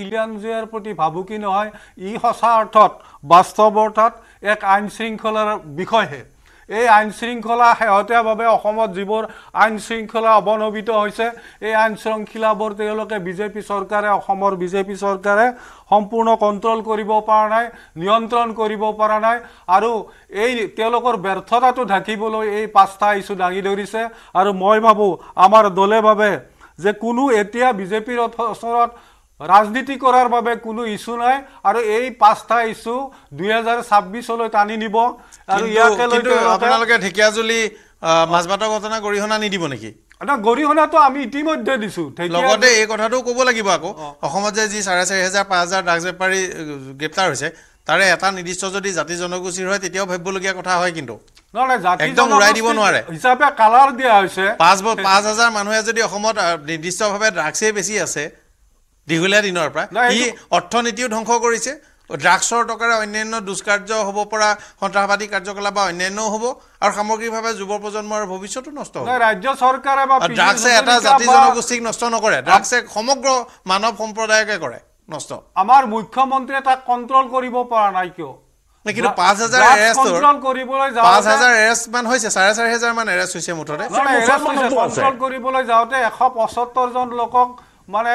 খিলিয়ান জয়াৰ প্ৰতি ভাবুকি নহয় ই সঁচা অৰ্থত বাস্তৱ অৰ্থত এক আইন শৃংখলাৰ বিষয়হে এই আইন শৃংখলা শেহতীয়াভাৱে অসমত যিবোৰ আইন শৃংখলা অৱনমিত হৈছে এই আইন শৃংখলাবোৰ তেওঁলোকে বিজেপি চৰকাৰে অসমৰ বিজেপি চৰকাৰে সম্পূৰ্ণ কণ্ট্ৰল কৰিব পৰা নাই নিয়ন্ত্ৰণ কৰিব পৰা নাই আৰু এই তেওঁলোকৰ ব্যৰ্থতাটো ঢাকিবলৈ এই পাঁচটা ইছ্যু দাঙি ধৰিছে আৰু মই ভাবোঁ আমাৰ দলে ভাবে যে কোনো এতিয়া বিজেপিৰ ওচৰত ৰাজনীতি কৰাৰ বাবে কোনো ইছ্যু নাই আৰু এই পাঁচটা ইছ্যু দুহেজাৰ ছাব্বিছলৈ টানি নিব আৰু ইয়াকে লৈ আপোনালোকে ঢেকীয়াজুলি মাজবাট ঘটনা গৰিহণা নিদিব নেকি গৰিহণাটো আমি ইতিমধ্যে দিছোঁ লগতে এই কথাটোও ক'ব লাগিব আকৌ অসমত যে যি চাৰে চাৰি হেজাৰ পাঁচ হাজাৰ ড্ৰাগছ বেপাৰী গ্ৰেপ্তাৰ হৈছে তাৰে এটা নিৰ্দিষ্ট যদি জাতি জনগোষ্ঠীৰ হয় তেতিয়াও ভাবিবলগীয়া কথা হয় কিন্তু পাঁচ হাজাৰ মানুহে যদি অসমত নিৰ্দিষ্টভাৱে ড্ৰাগছেই বেছি আছে দীঘলীয়া দিনৰ পৰা ই অৰ্থনীতিও ধ্বংস কৰিছে ড্ৰাগছৰ টকাৰে অন্যান্য দুষ্কাৰ্য হ'ব পৰা সন্ত্ৰাসবাদী কাৰ্যকলাপ বা অন্যান্যও হ'ব আৰু সামগ্ৰিকভাৱে যুৱ প্ৰজন্মৰ ভৱিষ্যতো নষ্ট হ'ব ৰাজ্য চৰকাৰে বা ড্ৰাগছে এটা জাতি জনগোষ্ঠীক নষ্ট নকৰে ড্ৰাগছে সমগ্ৰ মানৱ সম্প্ৰদায়কে কৰে নষ্ট আমাৰ মুখ্যমন্ত্ৰীয়ে তাক কণ্ট্ৰল কৰিব পৰা নাই কিয় কিন্তু পাঁচ হাজাৰ মানে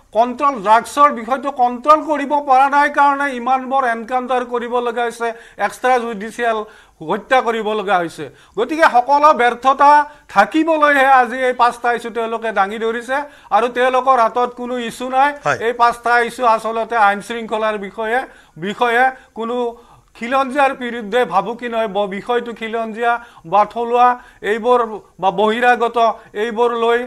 কণ্ট্ৰল ড্ৰাগছৰ বিষয়টো কণ্ট্ৰল কৰিব পৰা নাই কাৰণে ইমানবোৰ এনকাউণ্টাৰ কৰিবলগা হৈছে এক্সট্ৰা জুডিচিয়েল হত্যা কৰিব লগা হৈছে গতিকে সকলো ব্যৰ্থতা থাকিবলৈহে আজি এই পাঁচটা ইছ্যু তেওঁলোকে দাঙি ধৰিছে আৰু তেওঁলোকৰ হাতত কোনো ইছ্যু নাই এই পাঁচটা ইছ্যু আচলতে আইন শৃংখলাৰ বিষয়ে বিষয়ে কোনো খিলঞ্জীয়াৰ বিৰুদ্ধে ভাবুকি নহয় বিষয়টো খিলঞ্জীয়া বা থলুৱা এইবোৰ বা বহিৰাগত এইবোৰ লৈ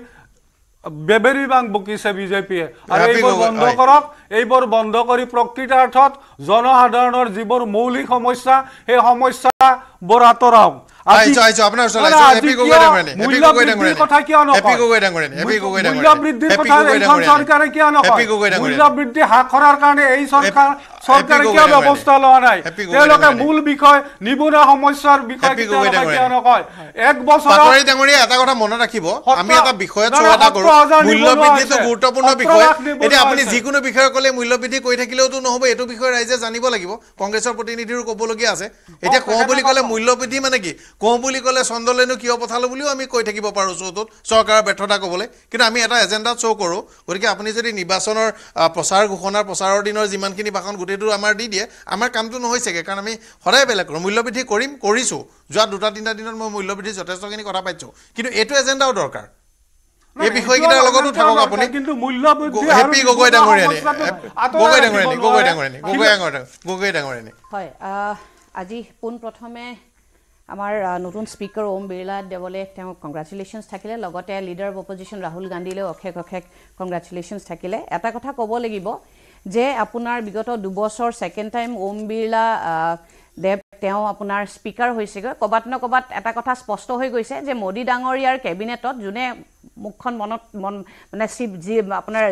বেবেৰী বাং বকিছে বিজেপিয়ে আৰু এইবোৰ বন্ধ কৰক এইবোৰ বন্ধ কৰি প্ৰকৃতাৰ্থত জনসাধাৰণৰ যিবোৰ মৌলিক সমস্যা সেই সমস্যা বৰাতৰাওক গুৰুত্বপূৰ্ণ বিষয় আপুনি যিকোনো বিষয়ে কলে মূল্য কৰি থাকিলেওতো নহব এইটো বিষয়ে ৰাইজে জানিব লাগিব কংগ্ৰেছৰ প্ৰতিনিধিৰো কবলগীয়া আছে এতিয়া কওঁ বুলি কলে মূল্যবৃদ্ধি মানে কি কওঁ বুলি ক'লে চন্দ্ৰলেনো কিয় পঠালোঁ বুলিও আমি কৈ থাকিব পাৰোঁ শ্ব'টোত চৰকাৰৰ ব্যৰ্থতা ক'বলৈ কিন্তু আমি এটা এজেণ্ডাত শ্ব' কৰোঁ গতিকে আপুনি যদি নিৰ্বাচনৰ প্ৰচাৰ ঘোষণাৰ প্ৰচাৰৰ দিনৰ যিমানখিনি ভাষণ গোটেইটো আমাৰ দি দিয়ে আমাৰ কামটো নহৈছেগৈ কাৰণ আমি সদায় বেলেগ কৰোঁ মূল্যবৃদ্ধি কৰিম কৰিছোঁ যোৱা দুটা তিনিটা দিনত মই মূল্যবৃদ্ধি যথেষ্টখিনি কথা পাতিছোঁ কিন্তু এইটো এজেণ্ডাও দৰকাৰ এই বিষয়কেইটাৰ লগতো থাকক আপুনি হেপী গগৈ ডাঙৰীয়ানী গগৈ ডাঙৰীয়ানী গগৈ ডাঙৰীয়ানী গগৈ ডাঙৰীয়ানী গগৈ ডাঙৰীয়ানী আজি পোনপ্ৰথমে আমাৰ নতুন স্পীকাৰ ওম বিৰলা দেৱলে তেওঁক কংগ্ৰেচুলেশ্যনছ থাকিলে লগতে লিডাৰ অফ অপজিশ্যন ৰাহুল গান্ধীলৈও অশেষ অশেষ কংগ্ৰেচুলেশ্যনছ থাকিলে এটা কথা ক'ব লাগিব যে আপোনাৰ বিগত দুবছৰ ছেকেণ্ড টাইম ওম বিৰলা দেৱ তেওঁ আপোনাৰ স্পীকাৰ হৈছেগৈ ক'ৰবাত ন ক'ৰবাত এটা কথা স্পষ্ট হৈ গৈছে যে মোদী ডাঙৰীয়াৰ কেবিনেটত যোনে মুখখন মনত মন মানে চিপ জি আপোনাৰ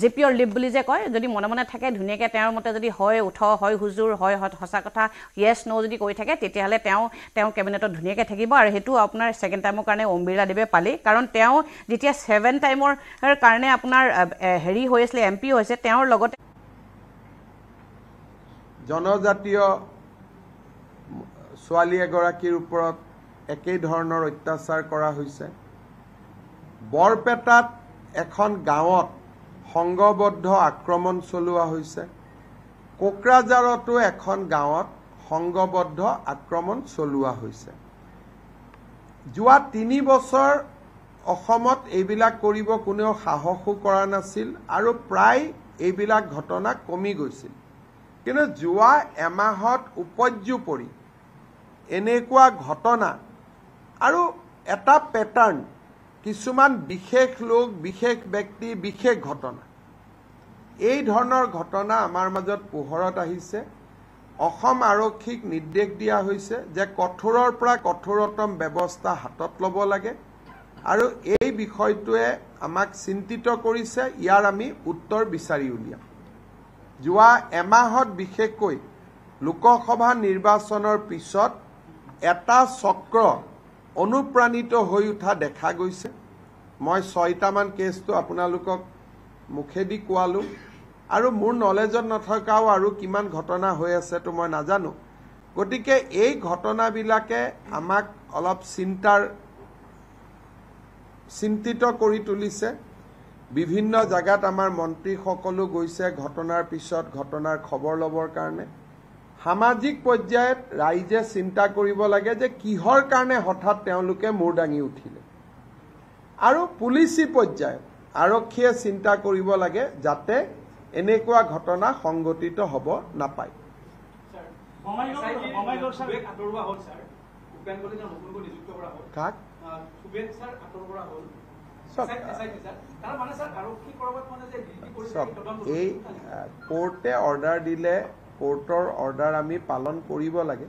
জি পিঅ'ৰ লিপ বুলি যে কয় যদি মনে মনে থাকে ধুনীয়াকৈ তেওঁৰ মতে যদি হয় উঠ হয় হুজুৰ হয় সঁচা কথা য়েছ ন' যদি কৈ থাকে তেতিয়াহ'লে তেওঁ তেওঁ কেবিনেটত ধুনীয়াকৈ থাকিব আৰু সেইটো আপোনাৰ ছেকেণ্ড টাইমৰ কাৰণে ওম বিৰলাদেৱে পালেই কাৰণ তেওঁ যেতিয়া ছেভেন টাইমৰ কাৰণে আপোনাৰ হেৰি হৈ আছিলে এম পি হৈছে তেওঁৰ লগতে জনজাতীয় ছোৱালী এগৰাকীৰ ওপৰত একেই ধৰণৰ অত্যাচাৰ কৰা হৈছে বৰপেটাত এখন গাঁৱত সংঘবদ্ধ আক্ৰমণ চলোৱা হৈছে কোকৰাঝাৰতো এখন গাঁৱত সংঘবদ্ধ আক্ৰমণ চলোৱা হৈছে যোৱা তিনি বছৰ অসমত এইবিলাক কৰিব কোনেও সাহসো কৰা নাছিল আৰু প্ৰায় এইবিলাক ঘটনা কমি গৈছিল কিন্তু যোৱা এমাহত উপজ্যু পৰি এনেকুৱা ঘটনা আৰু এটা পেটাৰ্ণ কিছুমান বিশেষ লোক বিশেষ ব্যক্তি বিশেষ ঘটনা এই ধৰণৰ ঘটনা আমাৰ মাজত পোহৰত আহিছে অসম আৰক্ষীক নিৰ্দেশ দিয়া হৈছে যে কঠোৰৰ পৰা কঠোৰতম ব্যৱস্থা হাতত ল'ব লাগে আৰু এই বিষয়টোৱে আমাক চিন্তিত কৰিছে ইয়াৰ আমি উত্তৰ বিচাৰি উলিয়াম যোৱা এমাহত বিশেষকৈ লোকসভা নিৰ্বাচনৰ পিছত এটা চক্ৰ অনুপ্ৰাণিত হৈ উঠা দেখা গৈছে মই ছয়টামান কেছটো আপোনালোকক মুখেদি কোৱালোঁ আৰু মোৰ নলেজত নথকাও আৰু কিমান ঘটনা হৈ আছেতো মই নাজানো গতিকে এই ঘটনাবিলাকে আমাক অলপ চিন্তাৰ চিন্তিত কৰি তুলিছে বিভিন্ন জেগাত আমাৰ মন্ত্ৰীসকলো গৈছে ঘটনাৰ পিছত ঘটনাৰ খবৰ ল'বৰ কাৰণে সামাজিক পৰ্যায়ত ৰাইজে চিন্তা কৰিব লাগে যে কিহৰ কাৰণে হঠাৎ তেওঁলোকে মূৰ দাঙি উঠিলে আৰু পুলিচি পৰ্যায়ত আৰক্ষীয়ে চিন্তা কৰিব লাগে যাতে এনেকুৱা ঘটনা সংঘটিত হ'ব নাপায় কোৰ্টে অৰ্ডাৰ দিলে কোৰ্টৰ অৰ্ডাৰ আমি পালন কৰিব লাগে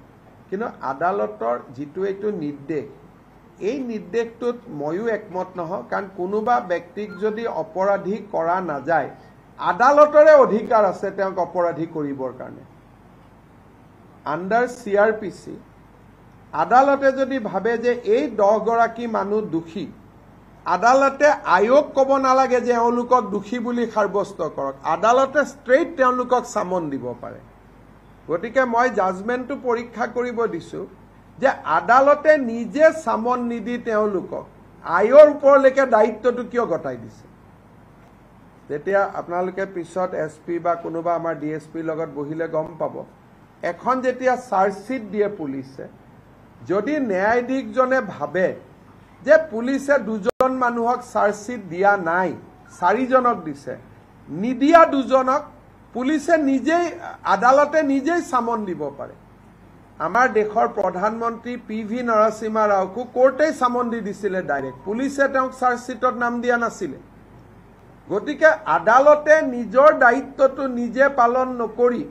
কিন্তু আদালতৰ যিটো এইটো নিৰ্দেশ এই নিৰ্দেশটোত ময়ো একমত নহওঁ কাৰণ কোনোবা ব্যক্তিক যদি অপৰাধী কৰা নাযায় আদালতৰে অধিকাৰ আছে তেওঁক অপৰাধী কৰিবৰ কাৰণে under C R P C আদালতে যদি ভাবে যে এই দহগৰাকী মানুহ দোষী আদালতে আয়োগ ক'ব নালাগে যে এওঁলোকক দোষী বুলি সাব্যস্ত কৰক আদালতে ষ্ট্ৰেইট তেওঁলোকক চামন দিব পাৰে গতিকে মই জাজমেণ্টটো পৰীক্ষা কৰিব দিছোঁ যে আদালতে নিজে চামন নিদি তেওঁলোকক আয়ৰ ওপৰলৈকে দায়িত্বটো কিয় গতাই দিছে যেতিয়া আপোনালোকে পিছত এছ পি বা কোনোবা আমাৰ ডি এছ পিৰ লগত বহিলে গম পাব এখন যেতিয়া চাৰ্জশ্বিট দিয়ে পুলিচে যদি ন্যায়াধীশজনে ভাবে যে পুলিচে দুজন মানুহক চাৰ্জশ্বিট দিয়া নাই চাৰিজনক দিছে নিদিয়া দুজনক পুলিচে নিজেই আদালতে নিজেই চামন দিব পাৰে আমাৰ দেশৰ প্ৰধানমন্ত্ৰী পি ভি নৰসিমা ৰাওকো কোৰ্টেই চামন দি দিছিলে ডাইৰেক্ট পুলিচে তেওঁক চাৰ্জশ্বীটত নাম দিয়া নাছিলে গতিকে আদালতে নিজৰ দায়িত্বটো নিজে পালন নকৰি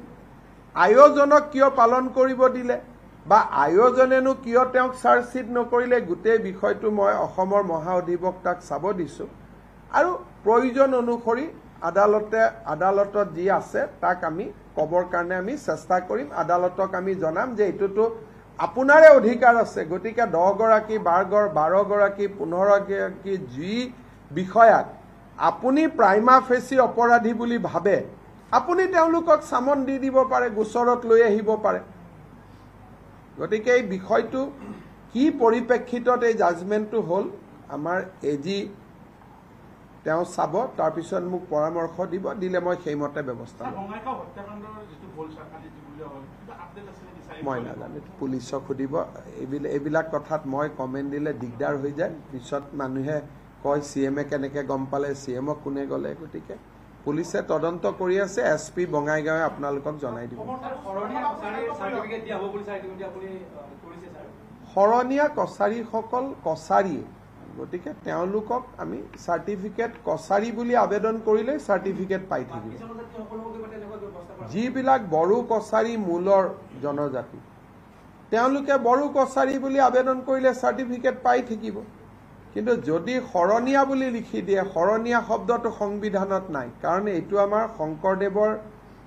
আয়োজনক কিয় পালন কৰিব দিলে বা আয়োজনেনো কিয় তেওঁক চাৰ্জশ্বীট নকৰিলে গোটেই বিষয়টো মই অসমৰ মহা অধিবক্তাক চাব দিছোঁ আৰু প্ৰয়োজন অনুসৰি আদালতে আদালতত যি আছে তাক আমি কবৰ কাৰণে আমি চেষ্টা কৰিম আদালতক আমি জনাম যে এইটোতো আপোনাৰে অধিকাৰ আছে গতিকে দহগৰাকী বাৰগৰ বাৰগৰাকী পোন্ধৰগৰাকী যি বিষয়াক আপুনি প্ৰাইমা ফেচি অপৰাধী বুলি ভাবে আপুনি তেওঁলোকক চামন দি দিব পাৰে গোচৰত লৈ আহিব পাৰে গতিকে এই বিষয়টো কি পৰিপ্ৰেক্ষিতত এই জাজমেণ্টটো হ'ল আমাৰ এ জি তেওঁ চাব তাৰপিছত মোক পৰামৰ্শ দিব দিলে মই সেইমতে ব্যৱস্থা ল'ম মই নাজানো পুলিচক সুধিব এইবিলাক এইবিলাক কথাত মই কমেণ্ট দিলে দিগদাৰ হৈ যায় পিছত মানুহে কয় চি এমে কেনেকৈ গম পালে চি এমক কোনে গ'লে গতিকে পুলিচে তদন্ত কৰি আছে এছ পি বঙাইগাঁৱে আপোনালোকক জনাই দিব শৰণীয়া কছাৰীসকল কছাৰীয়ে গতিকে তেওঁলোকক আমি চাৰ্টিফিকেট কছাৰী বুলি আবেদন কৰিলেই চাৰ্টিফিকেট পাই থাকিব যিবিলাক বড়ো কছাৰী মূলৰ জনজাতি তেওঁলোকে বড়ো কছাৰী বুলি আবেদন কৰিলে চাৰ্টিফিকেট পাই থাকিব কিন্তু যদি শৰণীয়া বুলি লিখি দিয়ে শৰণীয়া শব্দটো সংবিধানত নাই কাৰণ এইটো আমাৰ শংকৰদেৱৰ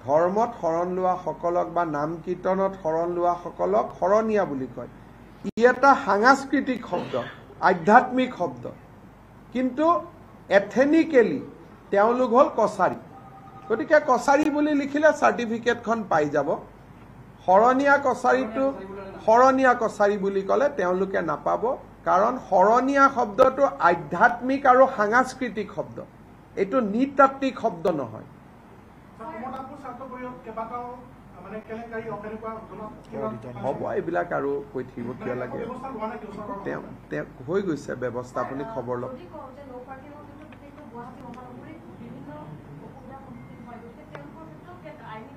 ধৰ্মত শৰণ লোৱাসকলক বা নাম কীৰ্তনত শৰণ লোৱাসকলক শৰণীয়া বুলি কয় ই এটা সাংস্কৃতিক শব্দ আধ্যাত্মিক শব্দ কিন্তু এথেনিকেলি তেওঁলোক হ'ল কছাৰী গতিকে কছাৰী বুলি লিখিলে চাৰ্টিফিকেটখন পাই যাব শৰণীয়া কছাৰীটো শৰণীয়া কছাৰী বুলি ক'লে তেওঁলোকে নাপাব কাৰণ শৰণীয়া শব্দটো আধ্যাত্মিক আৰু সাংস্কৃতিক শব্দ এইটো নৃতাত্বিক শব্দ নহয় হ'ব এইবিলাক আৰু কৈ থাকিব কিয় লাগে হৈ গৈছে ব্যৱস্থা আপুনি খবৰ লওক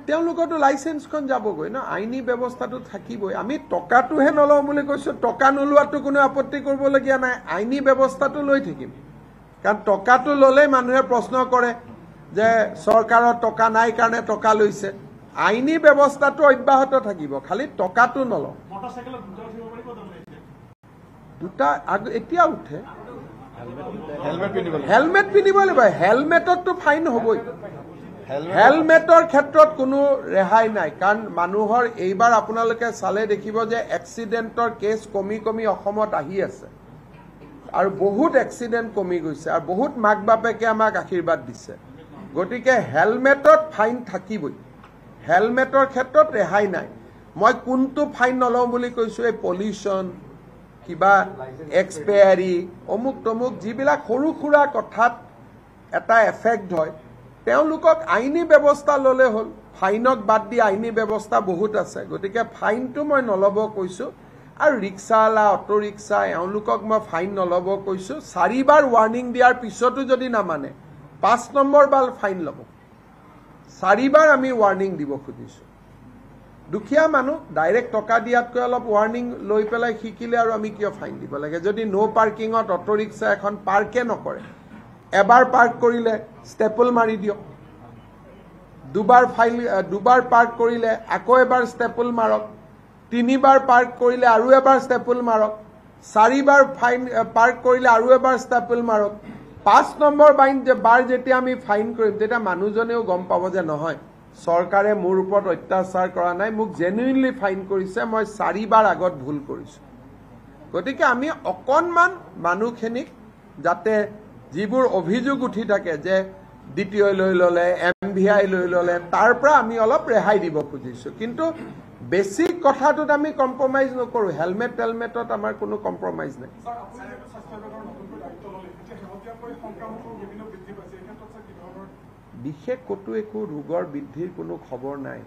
তেওঁলোকৰতো লাইচেঞ্চখন যাবগৈ ন আইনী ব্যৱস্থাটো থাকিবই আমি টকাটোহে নলওঁ বুলি কৈছোঁ টকা নোলোৱাটো কোনো আপত্তি কৰিবলগীয়া নাই আইনী ব্যৱস্থাটো লৈ থাকিম কাৰণ টকাটো ল'লেই মানুহে প্ৰশ্ন কৰে যে চৰকাৰৰ টকা নাই কাৰণে টকা লৈছে আইনী ব্যৱস্থাটো অব্যাহত থাকিব খালি টকাটো নলওঁ দুটা এতিয়া উঠে হেলমেট পিন্ধিব লাগিব হেলমেটততো ফাইন হবই হেলমেটৰ ক্ষেত্ৰত কোনো ৰেহাই নাই কাৰণ মানুহৰ এইবাৰ আপোনালোকে চালে দেখিব যে এক্সিডেণ্টৰ কেছ কমি কমি অসমত আহি আছে আৰু বহুত এক্সিডেণ্ট কমি গৈছে আৰু বহুত মাক বাপেকে আমাক আশীৰ্বাদ দিছে গতিকে হেলমেটত ফাইন থাকিবই হেলমেটৰ ক্ষেত্ৰত ৰেহাই নাই মই কোনটো ফাইন নলওঁ বুলি কৈছো এই পলিউশ্যন কিবা এক্সপায়াৰী অমুক তমুক যিবিলাক সৰু সুৰা কথাত এটা এফেক্ট হয় তেওঁলোকক আইনী ব্যৱস্থা ল'লে হ'ল ফাইনক বাদ দি আইনী ব্যৱস্থা বহুত আছে গতিকে ফাইনটো মই নল'ব কৈছোঁ আৰু ৰিক্সাৱালা অটো ৰিক্সা এওঁলোকক মই ফাইন নল'ব কৈছোঁ চাৰিবাৰ ৱাৰ্ণিং দিয়াৰ পিছতো যদি নামানে পাঁচ নম্বৰ বাৰ ফাইন ল'ব চাৰিবাৰ আমি ৱাৰ্ণিং দিব খুজিছোঁ দুখীয়া মানুহ ডাইৰেক্ট টকা দিয়াতকৈ অলপ ৱাৰ্ণিং লৈ পেলাই শিকিলে আৰু আমি কিয় ফাইন দিব লাগে যদি ন' পাৰ্কিঙত অট' ৰিক্সা এখন পাৰ্কে নকৰে এবাৰ পাৰ্ক কৰিলে ষ্টেপল মাৰি দিয়ক দুবাৰ ফাইল দুবাৰ পাৰ্ক কৰিলে আকৌ এবাৰ ষ্টেপল মাৰক তিনিবাৰ পাৰ্ক কৰিলে আৰু এবাৰ ষ্টেপল মাৰক চাৰিবাৰ ফাইন পাৰ্ক কৰিলে আৰু এবাৰ ষ্টেপল মাৰক পাঁচ নম্বৰ বাইন বাৰ যেতিয়া আমি ফাইন কৰিম তেতিয়া মানুহজনেও গম পাব যে নহয় চৰকাৰে মোৰ ওপৰত অত্যাচাৰ কৰা নাই মোক জেনুইনলি ফাইন কৰিছে মই চাৰিবাৰ আগত ভুল কৰিছোঁ গতিকে আমি অকণমান মানুহখিনিক যাতে যিবোৰ অভিযোগ উঠি থাকে যে ডি টি অ লৈ ল'লে এম ভি আই লৈ ল'লে তাৰ পৰা আমি অলপ ৰেহাই দিব খুজিছোঁ কিন্তু বেছিক কথাটোত আমি কম্প্ৰমাইজ নকৰোঁ হেলমেট টেলমেটত আমাৰ কোনো কম্প্ৰমাইজ নাই বিশেষ ক'তো একো ৰোগৰ বৃদ্ধিৰ কোনো খবৰ নাই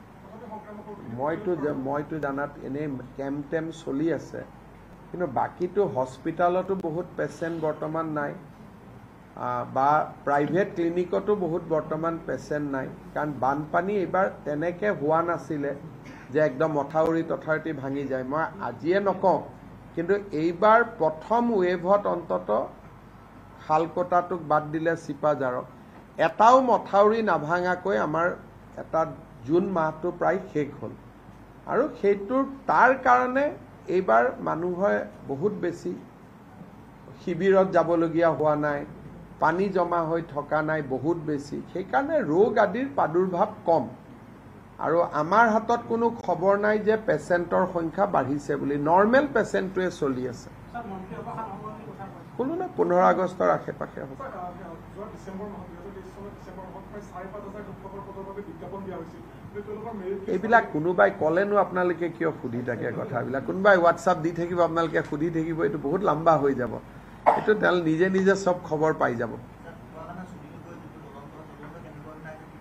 মইতো মইতো জানাত এনেই কেম্প টেম চলি আছে কিন্তু বাকীটো হস্পিটেলতো বহুত পেচেণ্ট বৰ্তমান নাই বা প্ৰাইভেট ক্লিনিকতো বহুত বৰ্তমান পেচেণ্ট নাই কাৰণ বানপানী এইবাৰ তেনেকৈ হোৱা নাছিলে যে একদম অথাউৰি তথাউৰি ভাঙি যায় মই আজিয়ে নকওঁ কিন্তু এইবাৰ প্ৰথম ৱেভত অন্ততঃ খাল কটাটোক বাদ দিলে চিপাজাৰক এটাও মথাউৰি নাভাঙাকৈ আমাৰ এটা জুন মাহটো প্ৰায় শেষ হ'ল আৰু সেইটো তাৰ কাৰণে এইবাৰ মানুহে বহুত বেছি শিবিৰত যাবলগীয়া হোৱা নাই পানী জমা হৈ থকা নাই বহুত বেছি সেইকাৰণে ৰোগ আদিৰ প্ৰাদুৰ্ভাৱ কম আৰু আমাৰ হাতত কোনো খবৰ নাই যে পেচেণ্টৰ সংখ্যা বাঢ়িছে বুলি নৰ্মেল পেচেণ্টটোৱে চলি আছে সকলো নে পোন্ধৰ আগষ্টৰ আশে পাশে হ'ব এইবিলাক কোনোবাই ক'লেনো আপোনালোকে কিয় সুধি থাকে কথাবিলাক কোনোবাই হোৱাটছআপ দি থাকিব আপোনালোকে সুধি থাকিব এইটো বহুত লম্বা হৈ যাব এইটো তেওঁলোকে নিজে নিজে চব খবৰ পাই যাব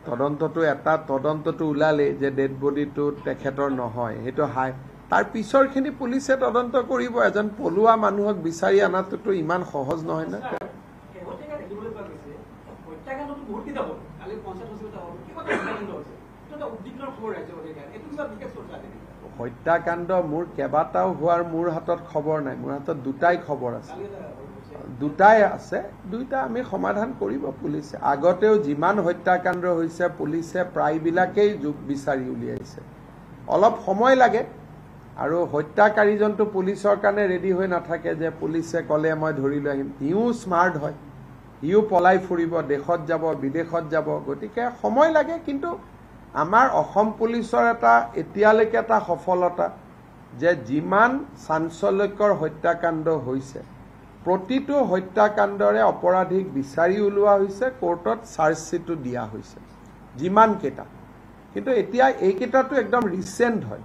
তদন্তটো এটা তদন্তটো ওলালেই যে ডেড বডিটো তেখেতৰ নহয় সেইটো হাই তাৰ পিছৰখিনি পুলিচে তদন্ত কৰিব এজন পলোৱা মানুহক বিচাৰি অনাটোতো ইমান সহজ নহয় না হত্যাকাণ্ড মোৰ কেইবাটাও হোৱাৰ মোৰ হাতত খবৰ নাই মোৰ হাতত দুটাই খবৰ আছে দুটাই আছে দুইটা আমি সমাধান কৰিব পুলিচে আগতেও যিমান হত্যাকাণ্ড হৈছে পুলিচে প্ৰায়বিলাকেই বিচাৰি উলিয়াইছে অলপ সময় লাগে আৰু হত্যাকাৰীজনটো পুলিচৰ কাৰণে ৰেডি হৈ নাথাকে যে পুলিচে ক'লে মই ধৰি লৈ আহিম সিও স্মাৰ্ট হয় সিও পলাই ফুৰিব দেশত যাব বিদেশত যাব গতিকে সময় লাগে কিন্তু আমাৰ অসম পুলিচৰ এটা এতিয়ালৈকে এটা সফলতা যে যিমান চাঞ্চল্যকৰ হত্যাকাণ্ড হৈছে প্ৰতিটো হত্যাকাণ্ডৰে অপৰাধীক বিচাৰি ওলোৱা হৈছে কোৰ্টত চাৰ্জশ্বিটো দিয়া হৈছে যিমানকেইটা কিন্তু এতিয়া এইকেইটাটো একদম ৰিচেণ্ট হয়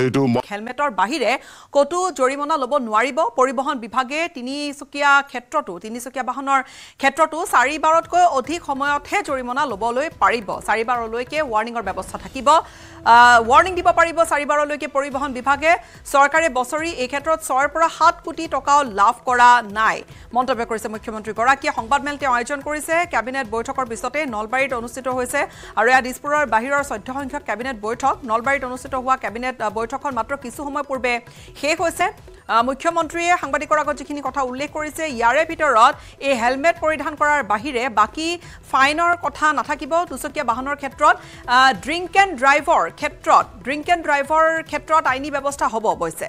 এইটো হেলমেটৰ বাহিৰে কতো জৰিমনা ল'ব নোৱাৰিব পৰিবহণ বিভাগে তিনিচুকীয়া ক্ষেত্ৰতো তিনিচুকীয়া বাহনৰ ক্ষেত্ৰতো চাৰিবাৰতকৈ অধিক সময়তহে জৰিমনা ল'বলৈ পাৰিব চাৰিবাৰলৈকে ৱাৰ্ণিঙৰ ব্যৱস্থা থাকিব ৱাৰ্ণিং দিব পাৰিব চাৰিবাৰলৈকে পৰিবহণ বিভাগে চৰকাৰে বছৰি এই ক্ষেত্ৰত ছয়ৰ পৰা সাত কোটি টকাও লাভ কৰা নাই মন্তব্য কৰিছে মুখ্যমন্ত্ৰীগৰাকীয়ে সংবাদমেল তেওঁ আয়োজন কৰিছে কেবিনেট বৈঠকৰ পিছতে নলবাৰীত অনুষ্ঠিত হৈছে আৰু ইয়াৰ দিছপুৰৰ বাহিৰৰ চৈধ্য সংখ্যক কেবিনেট বৈঠক নলবাৰীত অনুষ্ঠিত হোৱা কেবিনেট বৈঠক বৈঠকখন মাত্ৰ কিছু সময় পূৰ্বে শেষ হৈছে মুখ্যমন্ত্ৰীয়ে সাংবাদিকৰ আগত যিখিনি কথা উল্লেখ কৰিছে ইয়াৰে ভিতৰত এই হেলমেট পৰিধান কৰাৰ বাহিৰে বাকী ফাইনৰ কথা নাথাকিব দুচকীয়া বাহনৰ ক্ষেত্ৰত ড্ৰিংক এণ্ড ড্ৰাইভৰ ক্ষেত্ৰত ড্ৰিংক এণ্ড ড্ৰাইভৰ ক্ষেত্ৰত আইনী ব্যৱস্থা হ'ব অৱশ্যে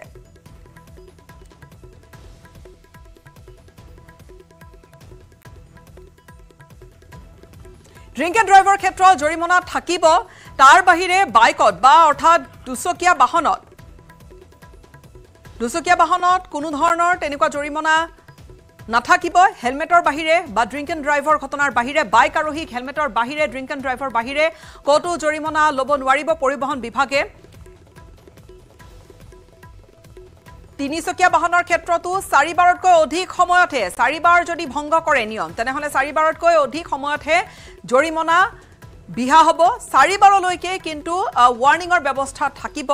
ড্ৰিংক এণ্ড ড্ৰাইভৰ ক্ষেত্ৰত জৰিমনা থাকিব তাৰ বাহিৰে বাইকত বা অৰ্থাৎ দুচকীয়া বাহনত দুচকীয়া বাহনত কোনো ধৰণৰ তেনেকুৱা জৰিমনা নাথাকিব হেলমেটৰ বাহিৰে বা ড্ৰিংক এণ্ড ড্ৰাইভৰ ঘটনাৰ বাহিৰে বাইক আৰোহীক হেলমেটৰ বাহিৰে ড্ৰিংক এণ্ড ড্ৰাইভৰ বাহিৰে ক'তো জৰিমনা ল'ব নোৱাৰিব পৰিবহণ বিভাগে তিনিচকীয়া বাহনৰ ক্ষেত্ৰতো চাৰিবাৰতকৈ অধিক সময়তহে চাৰিবাৰ যদি ভংগ কৰে নিয়ম তেনেহ'লে চাৰিবাৰতকৈ অধিক সময়তহে জৰিমনা বিহা হ'ব চাৰিবাৰলৈকে কিন্তু ৱাৰ্ণিঙৰ ব্যৱস্থা থাকিব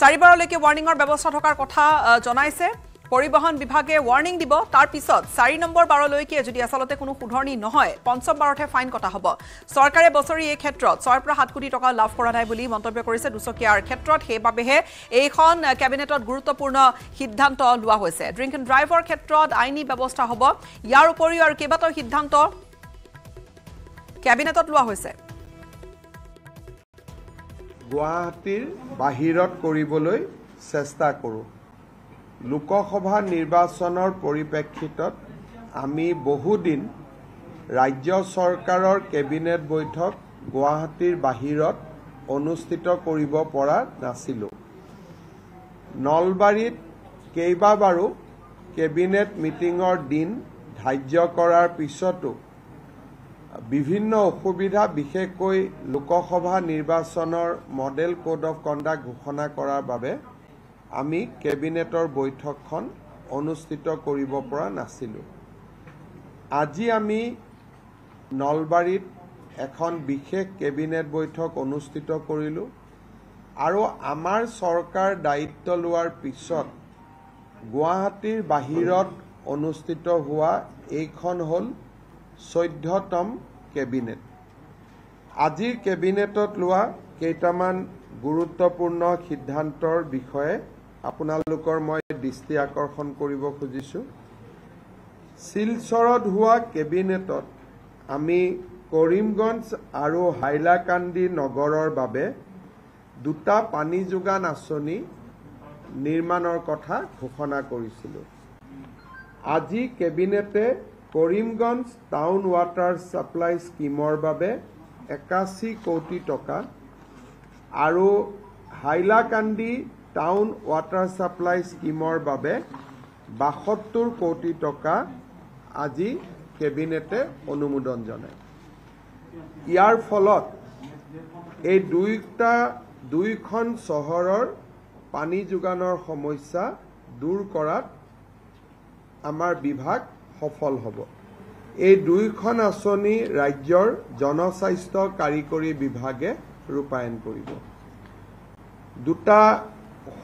চাৰিবাৰলৈকে ৱাৰ্ণিঙৰ ব্যৱস্থা থকাৰ কথা জনাইছে পৰিবহণ বিভাগে ৱাৰ্ণিং দিব তাৰ পিছত চাৰি নম্বৰ বাৰলৈকে যদি আচলতে কোনো শুধৰণি নহয় পঞ্চম বাৰতহে ফাইন কটা হ'ব চৰকাৰে বছৰি এই ক্ষেত্ৰত ছয়ৰ পৰা সাত কোটি টকা লাভ কৰা নাই বুলি মন্তব্য কৰিছে দুচকীয়াৰ ক্ষেত্ৰত সেইবাবেহে এইখন কেবিনেটত গুৰুত্বপূৰ্ণ সিদ্ধান্ত লোৱা হৈছে ড্ৰিংক এণ্ড ড্ৰাইভৰ ক্ষেত্ৰত আইনী ব্যৱস্থা হ'ব ইয়াৰ উপৰিও আৰু কেইবাটাও সিদ্ধান্ত কেবিনেটত লোৱা হৈছে গুৱাহাটীৰ বাহিৰত কৰিবলৈ চেষ্টা কৰোঁ লোকসভা নিৰ্বাচনৰ পৰিপ্ৰেক্ষিতত আমি বহুদিন ৰাজ্য চৰকাৰৰ কেবিনেট বৈঠক গুৱাহাটীৰ বাহিৰত অনুষ্ঠিত কৰিব পৰা নাছিলোঁ নলবাৰীত কেইবাবাৰো কেবিনেট মিটিঙৰ দিন ধাৰ্য কৰাৰ পিছতো বিভিন্ন অসুবিধা বিশেষকৈ লোকসভা নিৰ্বাচনৰ মডেল কোড অৱ কণ্ডাক্ট ঘোষণা কৰাৰ বাবে আমি কেবিনেটৰ বৈঠকখন অনুষ্ঠিত কৰিব পৰা নাছিলোঁ আজি আমি নলবাৰীত এখন বিশেষ কেবিনেট বৈঠক অনুষ্ঠিত কৰিলোঁ আৰু আমাৰ চৰকাৰ দায়িত্ব লোৱাৰ পিছত গুৱাহাটীৰ বাহিৰত অনুষ্ঠিত হোৱা এইখন হ'ল চৈধ্যতম কেবিনেট আজিৰ কেবিনেটত লোৱা কেইটামান গুৰুত্বপূৰ্ণ সিদ্ধান্তৰ বিষয়ে আপোনালোকৰ মই দৃষ্টি আকৰ্ষণ কৰিব খুজিছোঁ শিলচৰত হোৱা কেবিনেটত আমি কৰিমগঞ্জ আৰু হাইলাকান্দি নগৰৰ বাবে দুটা পানী যোগান আঁচনি নিৰ্মাণৰ কথা ঘোষণা কৰিছিলোঁ আজি কেবিনেটে কৰিমগঞ্জ টাউন ৱাটাৰ ছাপ্লাই স্কিমৰ বাবে একাশী কোটি টকা আৰু হাইলাকান্দি টাউন ৱাটাৰ ছাপ্লাই স্কিমৰ বাবে বাসত্তৰ কোটি টকা আজি কেবিনেটে অনুমোদন জনায় ইয়াৰ ফলত এই দুয়োটা দুয়োখন চহৰৰ পানী যোগানৰ সমস্যা দূৰ কৰাত আমাৰ বিভাগ সফল হ'ব এই দুয়োখন আঁচনি ৰাজ্যৰ জনস্বাস্থ্য কাৰিকৰী বিভাগে ৰূপায়ণ কৰিব দুটা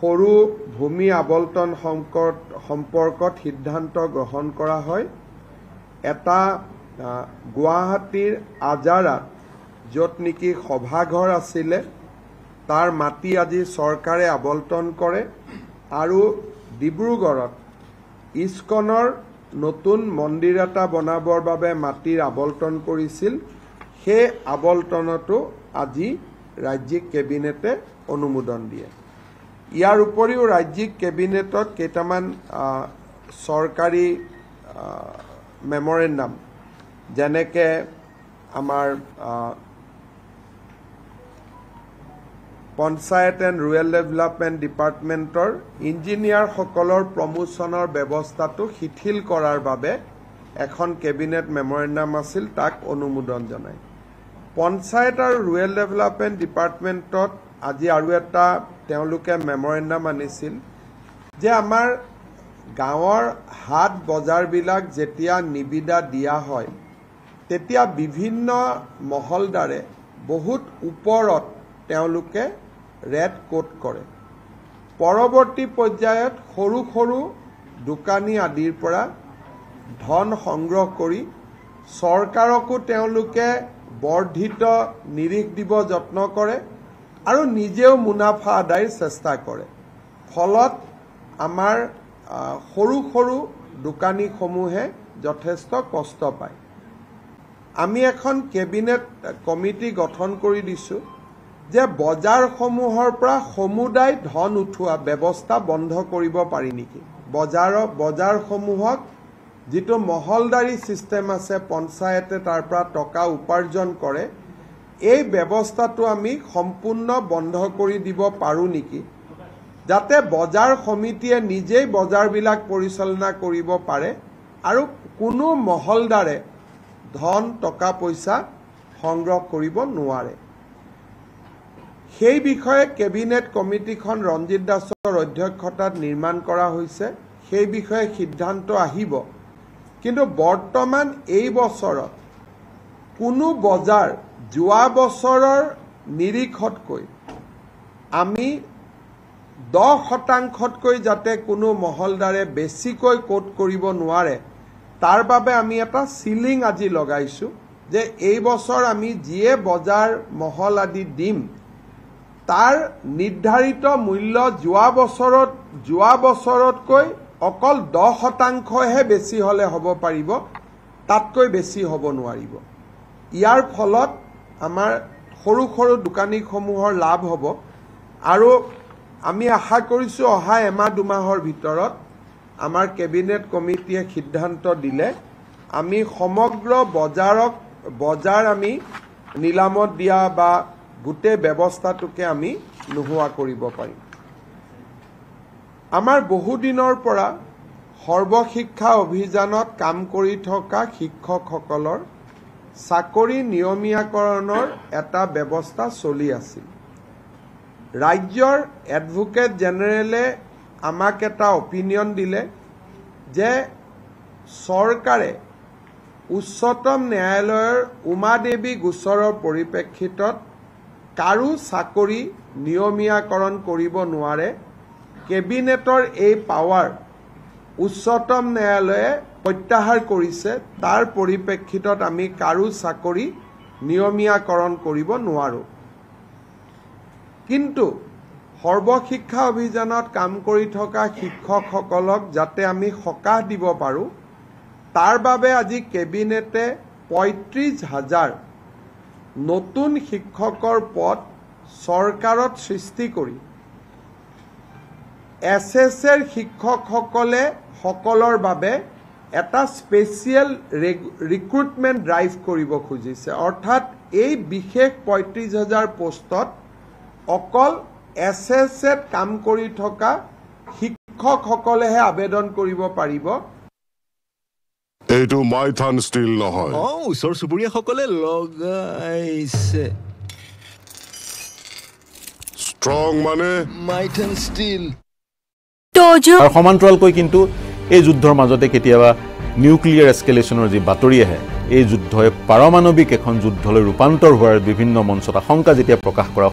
সৰু ভূমি আৱলন সম্পৰ্কত সিদ্ধান্ত গ্ৰহণ কৰা হয় এটা গুৱাহাটীৰ আজাৰাত য'ত নেকি সভাঘৰ আছিলে তাৰ মাটি আজি চৰকাৰে আৱলন কৰে আৰু ডিব্ৰুগড়ত ইস্কনৰ নতুন মন্দিৰ এটা বনাবৰ বাবে মাটিৰ আৱলন কৰিছিল সেই আৱলনতো আজি ৰাজ্যিক কেবিনেটে অনুমোদন দিয়ে ইয়াৰ উপৰিও ৰাজ্যিক কেবিনেটত কেইটামান চৰকাৰী মেম'ৰেণ্ডাম যেনেকে আমাৰ পঞ্চায়ত এণ্ড ৰুৰেল ডেভেলপমেণ্ট ডিপাৰ্টমেণ্টৰ ইঞ্জিনিয়াৰসকলৰ প্ৰমোশ্যনৰ ব্যৱস্থাটো শিথিল কৰাৰ বাবে এখন কেবিনেট মেম'ৰেণ্ডাম আছিল তাক অনুমোদন জনায় পঞ্চায়ত আৰু ৰুৰেল ডেভেলপমেণ্ট ডিপাৰ্টমেণ্টত আজি আৰু এটা তেওঁলোকে মেমৰেণ্ডাম আনিছিল যে আমাৰ গাঁৱৰ হাট বজাৰবিলাক যেতিয়া নিবিদা দিয়া হয় তেতিয়া বিভিন্ন মহলদাৰে বহুত ওপৰত তেওঁলোকে ৰেড কোট কৰে পৰৱৰ্তী পৰ্যায়ত সৰু সৰু দোকানী আদিৰ পৰা ধন সংগ্ৰহ কৰি চৰকাৰকো তেওঁলোকে বৰ্ধিত নিৰীখ দিব যত্ন কৰে আৰু নিজেও মুনাফা আদায়ৰ চেষ্টা কৰে ফলত আমাৰ সৰু সৰু দোকানীসমূহে যথেষ্ট কষ্ট পায় আমি এখন কেবিনেট কমিটি গঠন কৰি দিছোঁ যে বজাৰসমূহৰ পৰা সমুদায় ধন উঠোৱা ব্যৱস্থা বন্ধ কৰিব পাৰি নেকি বজাৰ বজাৰসমূহক যিটো মহলদাৰী ছিষ্টেম আছে পঞ্চায়তে তাৰ পৰা টকা উপাৰ্জন কৰে এই ব্যৱস্থাটো আমি সম্পূৰ্ণ বন্ধ কৰি দিব পাৰোঁ নেকি যাতে বজাৰ সমিতিয়ে নিজেই বজাৰবিলাক পৰিচালনা কৰিব পাৰে আৰু কোনো মহলদাৰে ধন টকা পইচা সংগ্ৰহ কৰিব নোৱাৰে সেই বিষয়ে কেবিনেট কমিটিখন ৰঞ্জিত দাসৰ অধ্যক্ষতাত নিৰ্মাণ কৰা হৈছে সেই বিষয়ে সিদ্ধান্ত আহিব কিন্তু বৰ্তমান এই বছৰত কোনো বজাৰ যোৱা বছৰৰ নিৰীক্ষতকৈ আমি দহ শতাংশতকৈ যাতে কোনো মহলদাৰে বেছিকৈ কোট কৰিব নোৱাৰে তাৰ বাবে আমি এটা চিলিং আজি লগাইছোঁ যে এই বছৰ আমি যিয়ে বজাৰ মহল আদি দিম তাৰ নিৰ্ধাৰিত মূল্য যোৱা বছৰত যোৱা বছৰতকৈ অকল দহ শতাংশহে বেছি হ'লে হ'ব পাৰিব তাতকৈ বেছি হ'ব নোৱাৰিব ইয়াৰ ফলত আমাৰ সৰু সৰু দোকানীসমূহৰ লাভ হ'ব আৰু আমি আশা কৰিছোঁ অহা এমাহ দুমাহৰ ভিতৰত আমাৰ কেবিনেট কমিটিয়ে সিদ্ধান্ত দিলে আমি সমগ্ৰ বজাৰক বজাৰ আমি নিলামত দিয়া বা গোটেই ব্যৱস্থাটোকে আমি নোহোৱা কৰিব পাৰিম আমাৰ বহুদিনৰ পৰা সৰ্বশিক্ষা অভিযানত কাম কৰি থকা শিক্ষকসকলৰ চাকৰি নিয়মীয়াকৰণৰ এটা ব্যৱস্থা চলি আছিল ৰাজ্যৰ এডভোকেট জেনেৰেলে আমাক এটা অপিনিয়ন দিলে যে চৰকাৰে উচ্চতম ন্যায়ালয়ৰ উমা দেৱী গোচৰৰ পৰিপ্ৰেক্ষিতত কাৰো চাকৰি নিয়মীয়াকৰণ কৰিব নোৱাৰে কেবিনেটৰ এই পাৱাৰ উচ্চতম ন্যায়ালয়ে প্ৰত্যাহাৰ কৰিছে তাৰ পৰিপ্ৰেক্ষিতত আমি কাৰো চাকৰি নিয়মীয়াকৰণ কৰিব নোৱাৰোঁ কিন্তু সৰ্বশিক্ষা অভিযানত কাম কৰি থকা শিক্ষকসকলক যাতে আমি সকাহ দিব পাৰোঁ তাৰ বাবে আজি কেবিনেটে পঁয়ত্ৰিশ হাজাৰ নতুন শিক্ষকৰ পদ চৰকাৰত সৃষ্টি কৰি এছ এছ এৰ শিক্ষকসকলে সকলৰ বাবে এটা স্পেচিয়েল ৰিক্ৰুটমেণ্ট ড্ৰাইভ কৰিব খুজিছে অৰ্থাৎ এই বিশেষ পঁয়ত্ৰিছ হাজাৰ পষ্টত অকল এছ এছ এত কাম কৰি থকা শিক্ষকসকলেহে আবেদন কৰিব পাৰিব এইটো মাইথান ষ্টীল নহয় অ ওচৰ চুবুৰীয়াসকলে লগাইছে সমান্তৰালকৈ কিন্তু এই যুদ্ধৰ মাজতে কেতিয়াবা নিউক্লিয়াৰ এস্কেলেশ্যনৰ যি বাতৰি আহে এই যুদ্ধই পাৰমাণৱিক এখন যুদ্ধলৈ ৰূপান্তৰ হোৱাৰ বিভিন্ন মঞ্চত আশংকা যেতিয়া প্ৰকাশ কৰা